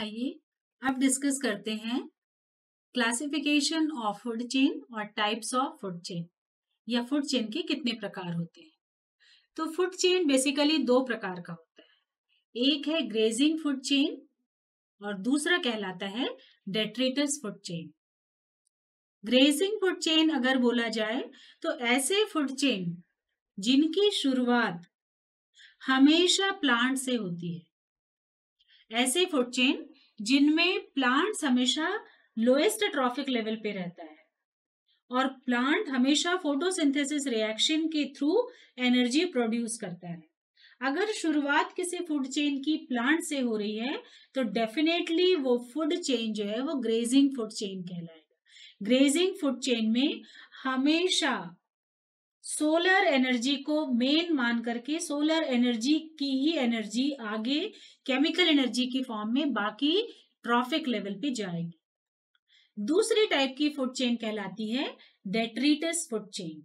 आइए अब डिस्कस करते हैं क्लासिफिकेशन ऑफ फूड चेन और टाइप्स ऑफ फूड चेन या फूड चेन के कितने प्रकार होते हैं तो फूड चेन बेसिकली दो प्रकार का होता है एक है ग्रेजिंग फूड चेन और दूसरा कहलाता है detritus food chain grazing food chain अगर बोला जाए तो ऐसे फूड चेन जिनकी शुरुआत हमेशा प्लांट से होती है ऐसे फूड चेन जिनमें प्लांट हमेशा लोएस्ट ट्रॉफिक लेवल पे रहता है और प्लांट हमेशा फोटोसिंथेसिस रिएक्शन के थ्रू एनर्जी प्रोड्यूस करता है अगर शुरुआत किसी फूड चेन की प्लांट से हो रही है तो डेफिनेटली वो फूड चेन जो है वो ग्रेजिंग फूड चेन कहलाएगा ग्रेजिंग फूड चेन में हमेशा सोलर एनर्जी को मेन मान करके सोलर एनर्जी की ही एनर्जी आगे केमिकल एनर्जी के फॉर्म में बाकी ट्रॉफिक लेवल पे जाएगी दूसरी टाइप की फूड चेन कहलाती है detritus food chain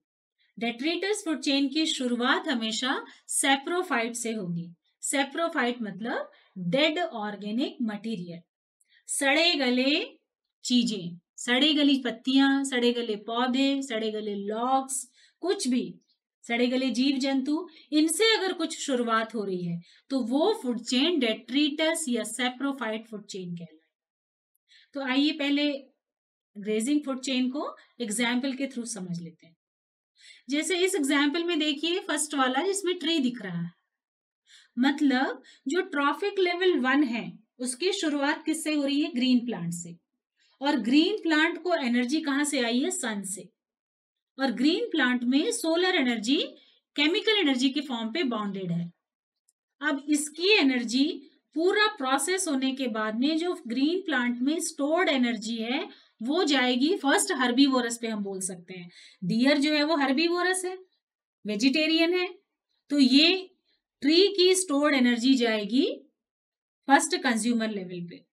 detritus food chain की शुरुआत हमेशा सेप्रोफाइट से होगी सेप्रोफाइट मतलब डेड ऑर्गेनिक मटेरियल सड़े गले चीजें सड़े गली पत्तियां सड़े गले पौधे सड़े गले लॉक्स कुछ भी सड़े गले जीव जंतु इनसे अगर कुछ शुरुआत हो रही है तो वो फूड चेन डेट्रीटस या सेप्रोफाइट फूड चेन कहलाए तो आइए पहले ग्रेजिंग फूड चेन को एग्जाम्पल के थ्रू समझ लेते हैं जैसे इस एग्जाम्पल में देखिए फर्स्ट वाला जिसमें ट्री दिख रहा है मतलब जो ट्रॉफिक लेवल वन है उसकी शुरुआत किससे हो रही है ग्रीन प्लांट से और ग्रीन प्लांट को एनर्जी कहां से आई है सन से और ग्रीन प्लांट में सोलर एनर्जी केमिकल एनर्जी के फॉर्म पे बाउंडेड है अब इसकी एनर्जी पूरा प्रोसेस होने के बाद में जो ग्रीन प्लांट में स्टोर्ड एनर्जी है वो जाएगी फर्स्ट हर्बी वोरस पे हम बोल सकते हैं डियर जो है वो हर्बी वोरस है वेजिटेरियन है तो ये ट्री की स्टोर्ड एनर्जी जाएगी फर्स्ट कंज्यूमर लेवल पे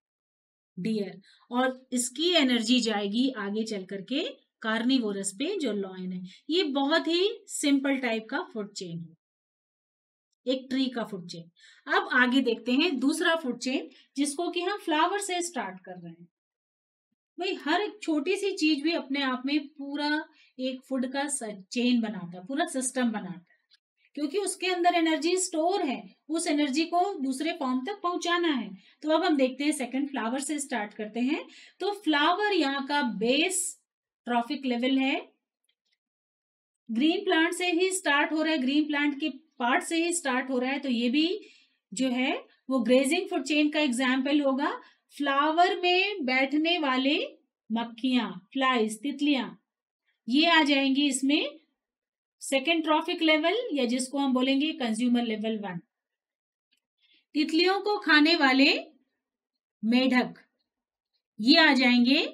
डियर और इसकी एनर्जी जाएगी आगे चल करके कार्निवोरस पे जो लॉइन है ये बहुत ही सिंपल टाइप का फूड चेन है एक ट्री का फूड चेन अब आगे देखते हैं दूसरा फूड चेन जिसको कि हम फ्लावर से स्टार्ट कर रहे हैं भाई हर एक छोटी सी चीज भी अपने आप में पूरा एक फूड का चेन बनाता है पूरा सिस्टम बनाता है क्योंकि उसके अंदर एनर्जी स्टोर है उस एनर्जी को दूसरे फॉर्म तक पहुंचाना है तो अब हम देखते हैं सेकंड फ्लावर से स्टार्ट करते हैं तो फ्लावर यहाँ का बेस ट्रॉफिक लेवल है ग्रीन प्लांट से ही स्टार्ट हो रहा है ग्रीन प्लांट के पार्ट से ही स्टार्ट हो रहा है तो ये भी जो है वो ग्रेजिंग फूड चेन का एग्जाम्पल होगा फ्लावर में बैठने वाले मक्खियां फ्लाइज तितलियां ये आ जाएंगी इसमें सेकेंड ट्रॉफिक लेवल या जिसको हम बोलेंगे कंज्यूमर लेवल वन तितलियों को खाने वाले मेढक ये आ जाएंगे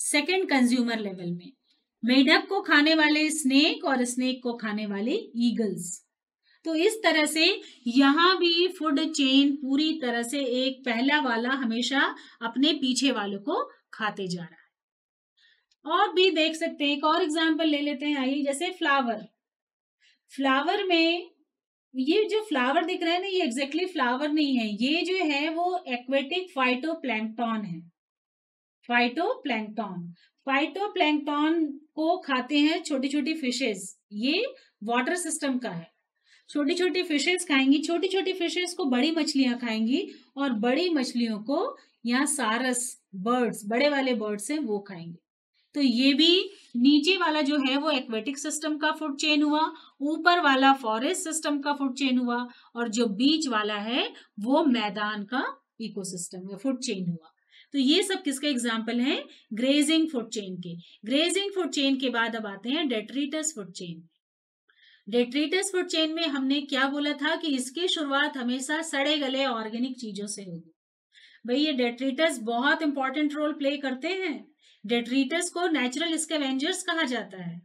सेकेंड कंज्यूमर लेवल में मेढक को खाने वाले स्नेक और स्नेक को खाने वाले ईगल्स तो इस तरह से यहां भी फूड चेन पूरी तरह से एक पहला वाला हमेशा अपने पीछे वालों को खाते जा रहा है और भी देख सकते हैं एक और एग्जाम्पल ले लेते हैं आइए जैसे फ्लावर फ्लावर में ये जो फ्लावर दिख रहा है ना ये एग्जैक्टली exactly फ्लावर नहीं है ये जो है वो एक्वेटिक फाइटो है फाइटोप्लैंक्टॉन फाइटोप्लैंक्टॉन को खाते हैं छोटी छोटी फिशेस ये वाटर सिस्टम का है छोटी छोटी फिशेस खाएंगी छोटी छोटी फिशेस को बड़ी मछलियां खाएंगी और बड़ी मछलियों को यहाँ सारस बर्ड्स बड़े वाले बर्ड्स हैं वो खाएंगे तो ये भी नीचे वाला जो है वो एक्वेटिक सिस्टम का फूड चेन हुआ ऊपर वाला फॉरेस्ट सिस्टम का फूड चेन हुआ और जो बीच वाला है वो मैदान का इकोसिस्टम या फूड चेन हुआ तो ये सब किसके एग्जाम्पल हैं ग्रेजिंग फूड चेन के ग्रेजिंग फूड चेन के बाद अब आते हैं detritus food chain detritus food chain में हमने क्या बोला था कि इसकी शुरुआत हमेशा सड़े गले ऑर्गेनिक चीजों से होगी भाई ये डेट्रीटस बहुत इंपॉर्टेंट रोल प्ले करते हैं डेट्रीटस को नेचुरल स्केवेंजर्स कहा जाता है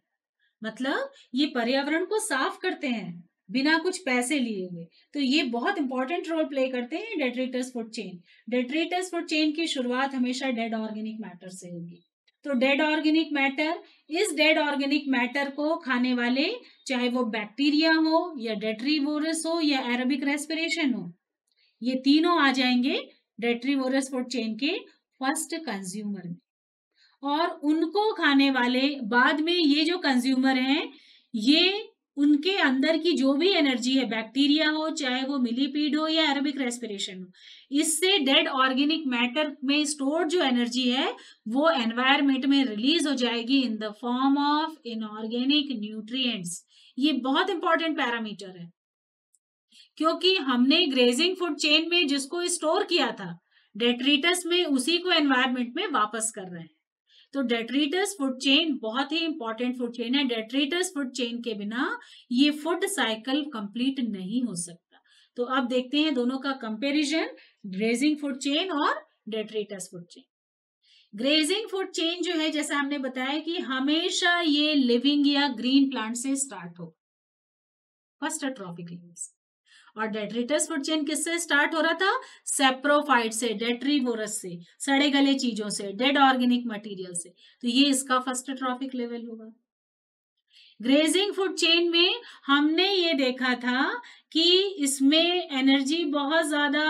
मतलब ये पर्यावरण को साफ करते हैं बिना कुछ पैसे लिए हुए तो ये बहुत इंपॉर्टेंट रोल प्ले करते हैं detritus food chain detritus food chain की शुरुआत हमेशा डेड ऑर्गेनिक मैटर से होगी तो डेड ऑर्गेनिक मैटर इस डेड ऑर्गेनिक मैटर को खाने वाले चाहे वो बैक्टीरिया हो या डेट्रीवोरस हो या एरबिक रेस्पिरेशन हो ये तीनों आ जाएंगे डेट्रीवोरस फूड चेन के फर्स्ट कंज्यूमर में और उनको खाने वाले बाद में ये जो कंज्यूमर हैं ये उनके अंदर की जो भी एनर्जी है बैक्टीरिया हो चाहे वो मिलीपीड हो या एरोबिक रेस्पिरेशन हो इससे डेड ऑर्गेनिक मैटर में स्टोर जो एनर्जी है वो एनवायरमेंट में रिलीज हो जाएगी in the form of inorganic nutrients ये बहुत इंपॉर्टेंट पैरामीटर है क्योंकि हमने ग्रेजिंग फूड चेन में जिसको स्टोर किया था डेट्रीटस में उसी को एनवायरमेंट में वापस कर रहे हैं तो डेट्रीटस फूड चेन बहुत ही इंपॉर्टेंट फूड चेन है डेट्रीटस फूड चेन के बिना ये फूड साइकिल कंप्लीट नहीं हो सकता तो अब देखते हैं दोनों का कंपेरिजन ग्रेजिंग फूड चेन और detritus food chain grazing food chain जो है जैसा हमने बताया कि हमेशा ये लिविंग या ग्रीन प्लांट से स्टार्ट हो फर्स्ट ट्रॉपिक लीव्स और डेट्रिटस फूड चेन किससे स्टार्ट हो रहा था सेप्रोफाइट से डेट्रीवोरस से सड़े गले चीजों से डेड ऑर्गेनिक मटेरियल से तो ये इसका फर्स्ट ट्रॉफिक लेवल होगा ग्रेजिंग फूड चेन में हमने ये देखा था कि इसमें एनर्जी बहुत ज्यादा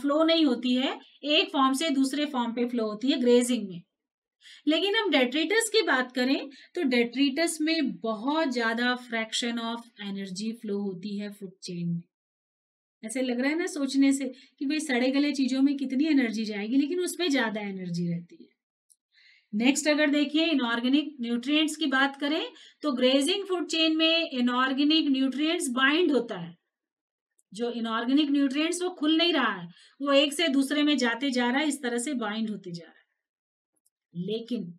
फ्लो नहीं होती है एक फॉर्म से दूसरे फॉर्म पे फ्लो होती है ग्रेजिंग में लेकिन हम डेट्रीटस की बात करें तो डेट्रीटस में बहुत ज्यादा फ्रैक्शन ऑफ एनर्जी फ्लो होती है फूड चेन में ऐसे लग रहा है ना सोचने से कि भाई सड़े गले चीजों में कितनी एनर्जी जाएगी लेकिन उसमें ज्यादा एनर्जी रहती है नेक्स्ट अगर देखिए इनऑर्गेनिक न्यूट्रिएंट्स की बात करें तो ग्रेजिंग फूड चेन में इनऑर्गेनिक न्यूट्रिएंट्स बाइंड होता है जो इनऑर्गेनिक न्यूट्रिएंट्स वो खुल नहीं रहा है वो एक से दूसरे में जाते जा रहा है इस तरह से बाइंड होते जा रहा है लेकिन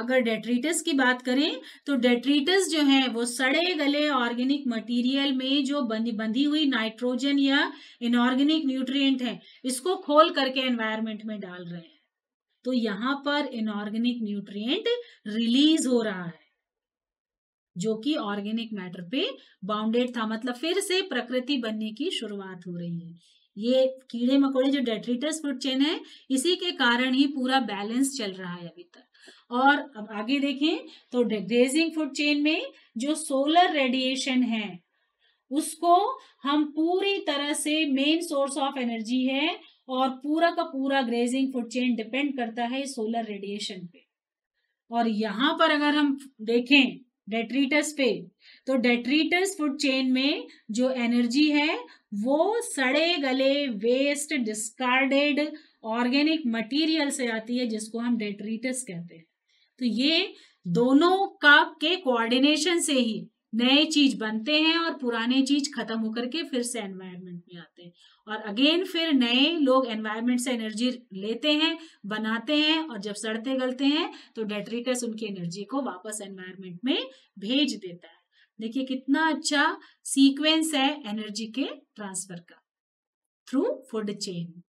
अगर डेट्रीटस की बात करें तो डेट्रीटस जो है वो सड़े गले ऑर्गेनिक मटेरियल में जो बंधी बंधी हुई नाइट्रोजन या इनऑर्गेनिक न्यूट्रिएंट है इसको खोल करके एनवायरमेंट में डाल रहे हैं तो यहां पर इनऑर्गेनिक न्यूट्रिएंट रिलीज हो रहा है जो कि ऑर्गेनिक मैटर पे बाउंडेड था मतलब फिर से प्रकृति बनने की शुरुआत हो रही है ये कीड़े मकोड़े जो डेट्रीटस फूड चेन है इसी के कारण ही पूरा बैलेंस चल रहा है अभी तक और अब आगे देखें तो ग्रेजिंग फूड चेन में जो सोलर रेडिएशन है उसको हम पूरी तरह से मेन सोर्स ऑफ एनर्जी है और पूरा का पूरा ग्रेजिंग फूड चेन डिपेंड करता है सोलर रेडिएशन पे और यहां पर अगर हम देखें डेट्रीटस पे तो डेट्रीटस फूड चेन में जो एनर्जी है वो सड़े गले वेस्ट डिस्कार्डेड ऑर्गेनिक मटेरियल से आती है जिसको हम डेट्रीटस कहते हैं तो ये दोनों का के कोऑर्डिनेशन से ही नए चीज बनते हैं और पुराने चीज खत्म होकर के फिर से एनवायरनमेंट में आते हैं और अगेन फिर नए लोग एनवायरनमेंट से एनर्जी लेते हैं बनाते हैं और जब सड़ते गलते हैं तो डेट्रिकस उनकी एनर्जी को वापस एनवायरनमेंट में भेज देता है देखिए कितना अच्छा सीक्वेंस है एनर्जी के ट्रांसफर का थ्रू फूड चेन